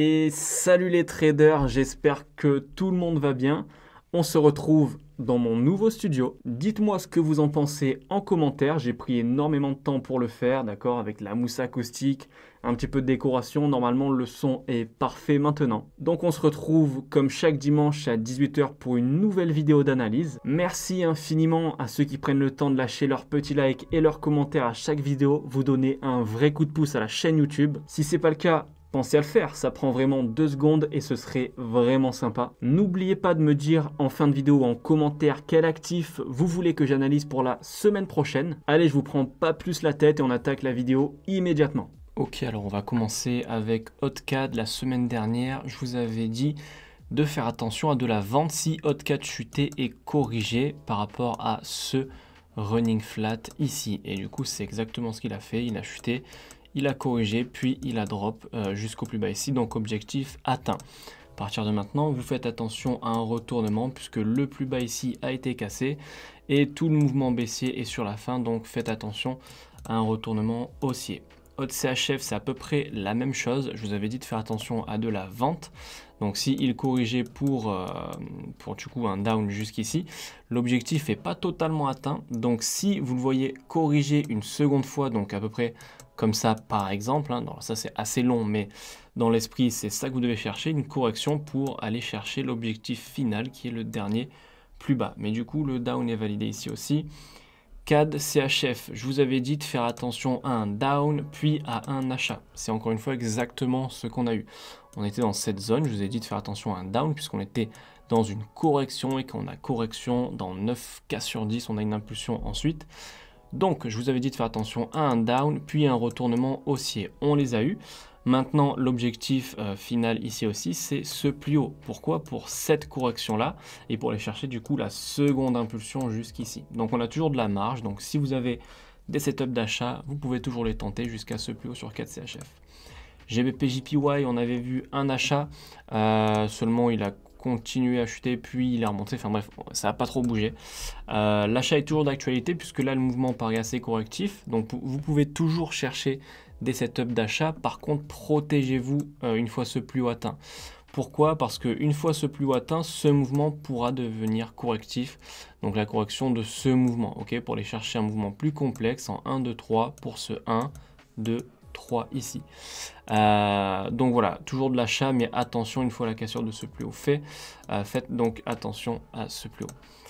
Et salut les traders, j'espère que tout le monde va bien. On se retrouve dans mon nouveau studio. Dites-moi ce que vous en pensez en commentaire. J'ai pris énormément de temps pour le faire, d'accord, avec la mousse acoustique, un petit peu de décoration. Normalement, le son est parfait maintenant. Donc, on se retrouve comme chaque dimanche à 18h pour une nouvelle vidéo d'analyse. Merci infiniment à ceux qui prennent le temps de lâcher leur petit like et leurs commentaire à chaque vidéo. Vous donnez un vrai coup de pouce à la chaîne YouTube. Si c'est pas le cas, Pensez à le faire, ça prend vraiment deux secondes et ce serait vraiment sympa. N'oubliez pas de me dire en fin de vidéo ou en commentaire quel actif vous voulez que j'analyse pour la semaine prochaine. Allez, je vous prends pas plus la tête et on attaque la vidéo immédiatement. Ok, alors on va commencer avec Hotcad. La semaine dernière, je vous avais dit de faire attention à de la vente si Hotcad chutait et corrigé par rapport à ce running flat ici. Et du coup, c'est exactement ce qu'il a fait. Il a chuté il a corrigé, puis il a drop euh, jusqu'au plus bas ici, donc objectif atteint. À partir de maintenant, vous faites attention à un retournement puisque le plus bas ici a été cassé et tout le mouvement baissier est sur la fin, donc faites attention à un retournement haussier. CHF, c'est à peu près la même chose. Je vous avais dit de faire attention à de la vente. Donc si il corrigeait pour, euh, pour du coup un down jusqu'ici, l'objectif n'est pas totalement atteint. Donc si vous le voyez corriger une seconde fois, donc à peu près comme ça par exemple, hein, ça c'est assez long mais dans l'esprit c'est ça que vous devez chercher, une correction pour aller chercher l'objectif final qui est le dernier plus bas. Mais du coup le down est validé ici aussi. CAD CHF. Je vous avais dit de faire attention à un down puis à un achat. C'est encore une fois exactement ce qu'on a eu. On était dans cette zone, je vous ai dit de faire attention à un down puisqu'on était dans une correction et quand on a correction dans 9 cas sur 10, on a une impulsion ensuite. Donc je vous avais dit de faire attention à un down puis un retournement haussier. On les a eu. Maintenant, l'objectif euh, final ici aussi, c'est ce plus haut. Pourquoi Pour cette correction-là et pour aller chercher du coup la seconde impulsion jusqu'ici. Donc on a toujours de la marge. Donc si vous avez des setups d'achat, vous pouvez toujours les tenter jusqu'à ce plus haut sur 4CHF. GBPJPY, on avait vu un achat, euh, seulement il a continué à chuter, puis il est remonté. Enfin bref, ça n'a pas trop bougé. Euh, l'achat est toujours d'actualité puisque là, le mouvement paraît assez correctif. Donc vous pouvez toujours chercher des setups d'achat. Par contre, protégez-vous euh, une fois ce plus haut atteint. Pourquoi Parce qu'une fois ce plus haut atteint, ce mouvement pourra devenir correctif. Donc la correction de ce mouvement, ok Pour aller chercher un mouvement plus complexe en 1, 2, 3 pour ce 1, 2, 3 ici. Euh, donc voilà, toujours de l'achat, mais attention une fois la cassure de ce plus haut fait. Euh, faites donc attention à ce plus haut.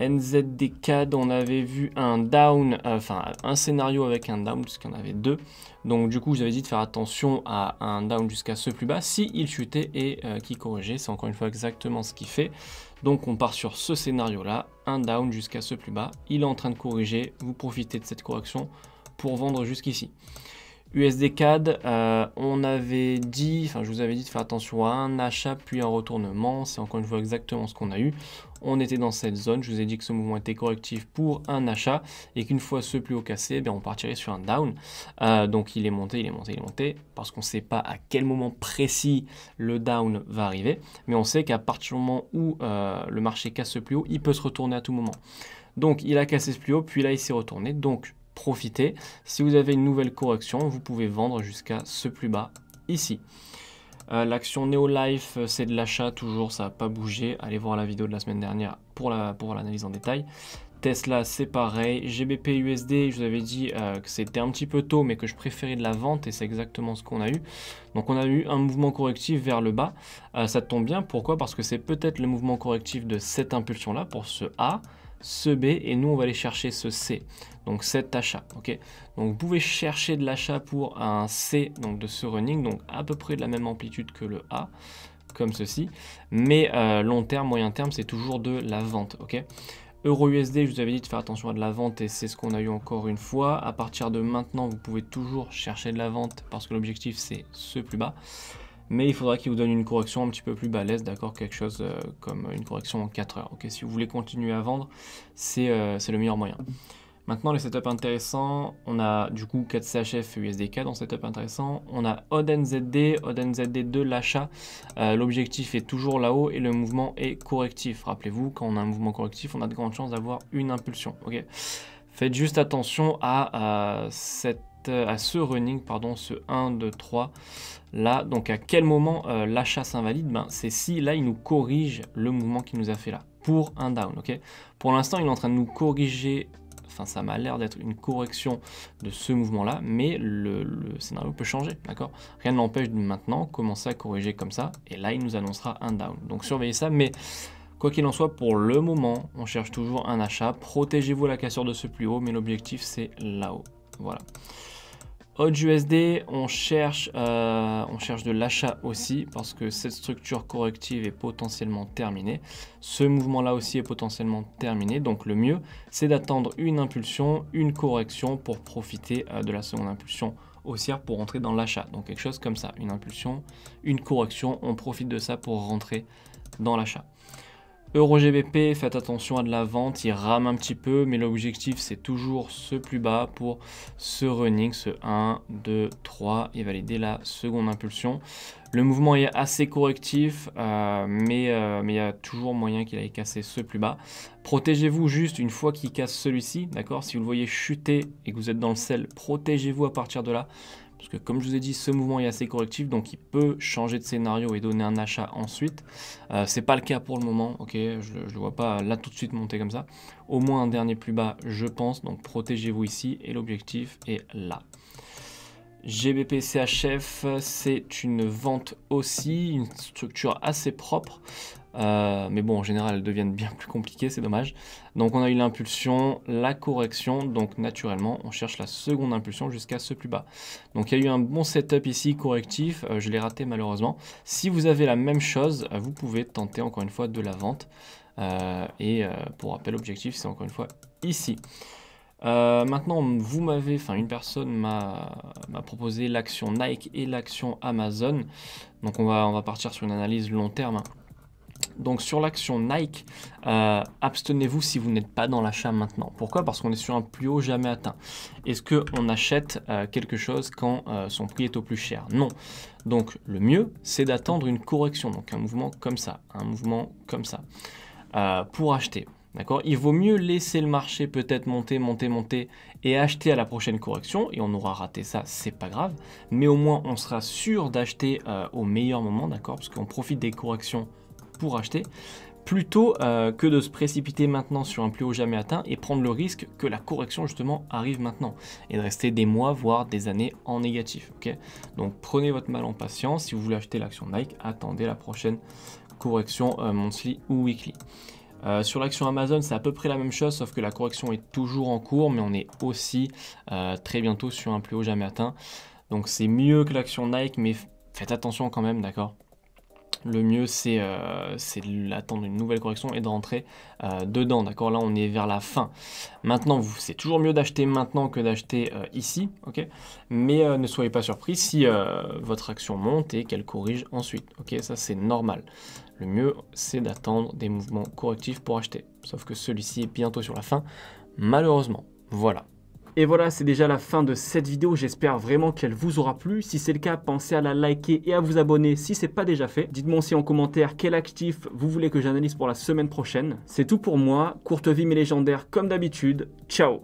NZDCAD, on avait vu un down, euh, enfin un scénario avec un down, puisqu'il y en avait deux. Donc du coup, je vous avais dit de faire attention à un down jusqu'à ce plus bas, si il chutait et euh, qui corrigeait. C'est encore une fois exactement ce qu'il fait. Donc on part sur ce scénario-là, un down jusqu'à ce plus bas. Il est en train de corriger, vous profitez de cette correction pour vendre jusqu'ici. USDCAD, euh, on avait dit, enfin je vous avais dit de faire attention à un achat puis un retournement, c'est encore une fois exactement ce qu'on a eu on était dans cette zone. Je vous ai dit que ce mouvement était correctif pour un achat et qu'une fois ce plus haut cassé, eh bien, on partirait sur un down. Euh, donc il est monté, il est monté, il est monté parce qu'on ne sait pas à quel moment précis le down va arriver, mais on sait qu'à partir du moment où euh, le marché casse ce plus haut, il peut se retourner à tout moment. Donc il a cassé ce plus haut, puis là il s'est retourné. Donc profitez. Si vous avez une nouvelle correction, vous pouvez vendre jusqu'à ce plus bas ici. Euh, l'action NEO LIFE, euh, c'est de l'achat, toujours, ça n'a pas bougé. Allez voir la vidéo de la semaine dernière pour l'analyse la, pour en détail. Tesla, c'est pareil. GBP USD, je vous avais dit euh, que c'était un petit peu tôt, mais que je préférais de la vente, et c'est exactement ce qu'on a eu. Donc on a eu un mouvement correctif vers le bas. ça tombe bien, pourquoi Parce que c'est peut-être le mouvement correctif de cette impulsion-là, pour ce A ce B et nous on va aller chercher ce C. Donc cet achat, ok Donc vous pouvez chercher de l'achat pour un C donc de ce running, donc à peu près de la même amplitude que le A, comme ceci. Mais euh, long terme, moyen terme, c'est toujours de la vente, ok Euro USD, je vous avais dit de faire attention à de la vente et c'est ce qu'on a eu encore une fois. À partir de maintenant, vous pouvez toujours chercher de la vente parce que l'objectif c'est ce plus bas mais il faudra qu'il vous donne une correction un petit peu plus balèze, d'accord Quelque chose euh, comme une correction en 4 heures, ok Si vous voulez continuer à vendre, c'est euh, le meilleur moyen. Maintenant, les setups intéressants, on a du coup 4CHF USDK dans setup intéressant. On a ODNZD, ODNZD 2 l'achat. Euh, l'objectif est toujours là-haut et le mouvement est correctif. Rappelez-vous, quand on a un mouvement correctif, on a de grandes chances d'avoir une impulsion. ok Faites juste attention à cette euh, à ce running, pardon, ce 1, 2, 3, là. Donc à quel moment euh, l'achat s'invalide ben, C'est si là, il nous corrige le mouvement qu'il nous a fait là, pour un down, ok Pour l'instant, il est en train de nous corriger, enfin ça m'a l'air d'être une correction de ce mouvement-là, mais le, le, scénario peut changer, d'accord Rien ne l'empêche de maintenant commencer à corriger comme ça, et là, il nous annoncera un down. Donc surveillez ça, mais... Quoi qu'il en soit, pour le moment, on cherche toujours un achat. Protégez-vous la cassure de ce plus haut, mais l'objectif c'est là-haut. Voilà. USD on cherche, euh, on cherche de l'achat aussi parce que cette structure corrective est potentiellement terminée. Ce mouvement-là aussi est potentiellement terminé. Donc le mieux, c'est d'attendre une impulsion, une correction pour profiter euh, de la seconde impulsion haussière pour rentrer dans l'achat. Donc quelque chose comme ça, une impulsion, une correction, on profite de ça pour rentrer dans l'achat. Euro GBP, faites attention à de la vente, il rame un petit peu, mais l'objectif c'est toujours ce plus bas pour ce running, ce 1, 2, 3, et valider la seconde impulsion. Le mouvement est assez correctif, euh, mais euh, mais il y a toujours moyen qu'il aille casser ce plus bas. Protégez-vous juste une fois qu'il casse celui-ci, d'accord Si vous le voyez chuter et que vous êtes dans le sel, protégez-vous à partir de là. Parce que comme je vous ai dit, ce mouvement est assez correctif, donc il peut changer de scénario et donner un achat ensuite. Euh, c'est pas le cas pour le moment, ok Je ne vois pas là tout de suite monter comme ça. Au moins un dernier plus bas, je pense, donc protégez-vous ici et l'objectif est là. GBPCHF, c'est une vente aussi, une structure assez propre. Euh, mais bon, en général, elles deviennent bien plus compliquées, c'est dommage. Donc on a eu l'impulsion, la correction, donc naturellement, on cherche la seconde impulsion jusqu'à ce plus bas. Donc il y a eu un bon setup ici, correctif, euh, je l'ai raté malheureusement. Si vous avez la même chose, euh, vous pouvez tenter encore une fois de la vente. et pour rappel, objectif, c'est encore une fois ici. maintenant, vous m'avez, enfin une personne m'a proposé l'action Nike et l'action Amazon. Donc on va, on va partir sur une analyse long terme. Donc sur l'action Nike, euh, abstenez-vous si vous n'êtes pas dans l'achat maintenant. Pourquoi Parce qu'on est sur un plus haut jamais atteint. Est-ce qu'on achète euh, quelque chose quand euh, son prix est au plus cher Non. Donc le mieux, c'est d'attendre une correction, donc un mouvement comme ça, un mouvement comme ça, pour acheter. D'accord Il vaut mieux laisser le marché peut-être monter, monter, monter et acheter à la prochaine correction. Et on aura raté ça, c'est pas grave. Mais au moins, on sera sûr d'acheter au meilleur moment, d'accord Parce qu'on profite des corrections acheter plutôt euh, que de se précipiter maintenant sur un plus haut jamais atteint et prendre le risque que la correction justement arrive maintenant et de rester des mois voire des années en négatif. ok Donc prenez votre mal en patience. Si vous voulez acheter l'action Nike, attendez la prochaine correction euh, monthly ou weekly. Euh, sur l'action Amazon, c'est à peu près la même chose, sauf que la correction est toujours en cours, mais on est aussi très bientôt sur un plus haut jamais atteint. Donc c'est mieux que l'action Nike, mais faites attention quand même, d'accord le mieux c'est euh, d'attendre une nouvelle correction et de rentrer euh, dedans. D'accord Là, on est vers la fin. Maintenant, c'est toujours mieux d'acheter maintenant que d'acheter euh, ici. ok Mais ne soyez pas surpris si votre action monte et qu'elle corrige ensuite. ok Ça, c'est normal. Le mieux, c'est d'attendre des mouvements correctifs pour acheter. Sauf que celui-ci est bientôt sur la fin, malheureusement. Voilà. Et voilà, c'est déjà la fin de cette vidéo. J'espère vraiment qu'elle vous aura plu. Si c'est le cas, pensez à la liker et à vous abonner si c'est pas déjà fait. Dites-moi aussi en commentaire quel actif vous voulez que j'analyse pour la semaine prochaine. C'est tout pour moi. Courte vie mais légendaire comme d'habitude. Ciao